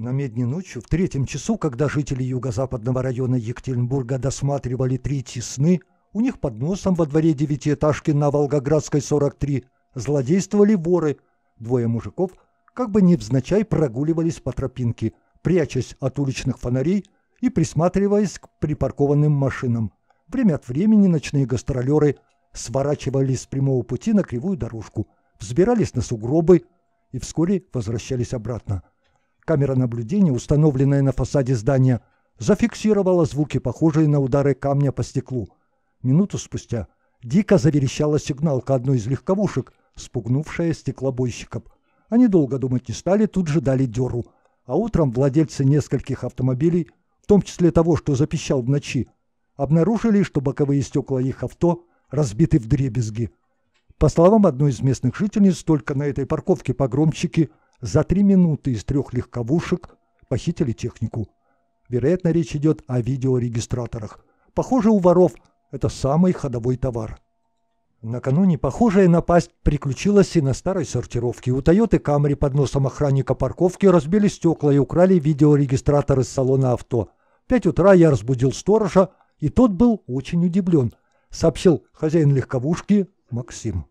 На Намедни ночью, в третьем часу, когда жители юго-западного района Екатеринбурга досматривали третьи сны, у них под носом во дворе девятиэтажки на Волгоградской 43 злодействовали воры. Двое мужиков как бы невзначай прогуливались по тропинке, прячась от уличных фонарей и присматриваясь к припаркованным машинам. Время от времени ночные гастролеры сворачивали с прямого пути на кривую дорожку, взбирались на сугробы и вскоре возвращались обратно – Камера наблюдения, установленная на фасаде здания, зафиксировала звуки, похожие на удары камня по стеклу. Минуту спустя дико заверещала сигналка одной из легковушек, спугнувшая стеклобойщиков. Они долго думать не стали, тут же дали дёру. А утром владельцы нескольких автомобилей, в том числе того, что запищал в ночи, обнаружили, что боковые стекла их авто разбиты вдребезги. По словам одной из местных жительниц, только на этой парковке погромщики за три минуты из трех легковушек похитили технику. Вероятно, речь идет о видеорегистраторах. Похоже, у воров это самый ходовой товар. Накануне похожая напасть приключилась и на старой сортировке. У Тойоты Камри под носом охранника парковки разбили стекла и украли видеорегистратор из салона авто. В 5 утра я разбудил сторожа, и тот был очень удивлен, сообщил хозяин легковушки Максим.